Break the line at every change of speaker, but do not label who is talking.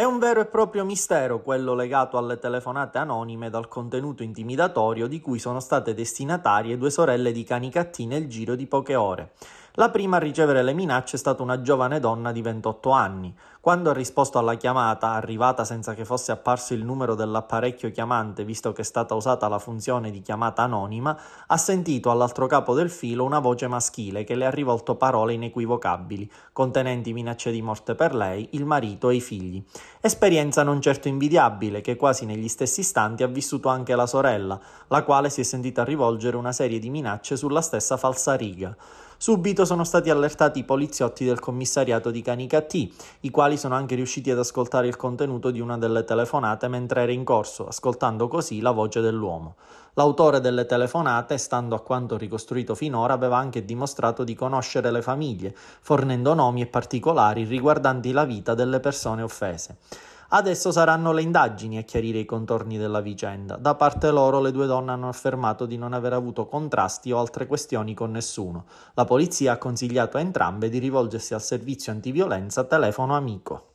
È un vero e proprio mistero quello legato alle telefonate anonime dal contenuto intimidatorio di cui sono state destinatarie due sorelle di cani cattini nel giro di poche ore. La prima a ricevere le minacce è stata una giovane donna di 28 anni. Quando ha risposto alla chiamata, arrivata senza che fosse apparso il numero dell'apparecchio chiamante, visto che è stata usata la funzione di chiamata anonima, ha sentito all'altro capo del filo una voce maschile che le ha rivolto parole inequivocabili, contenenti minacce di morte per lei, il marito e i figli. Esperienza non certo invidiabile, che quasi negli stessi istanti ha vissuto anche la sorella, la quale si è sentita rivolgere una serie di minacce sulla stessa falsa riga. Subito sono stati allertati i poliziotti del commissariato di Canicattì, i quali sono anche riusciti ad ascoltare il contenuto di una delle telefonate mentre era in corso, ascoltando così la voce dell'uomo. L'autore delle telefonate, stando a quanto ricostruito finora, aveva anche dimostrato di conoscere le famiglie, fornendo nomi e particolari riguardanti la vita delle persone offese. Adesso saranno le indagini a chiarire i contorni della vicenda. Da parte loro le due donne hanno affermato di non aver avuto contrasti o altre questioni con nessuno. La polizia ha consigliato a entrambe di rivolgersi al servizio antiviolenza telefono amico.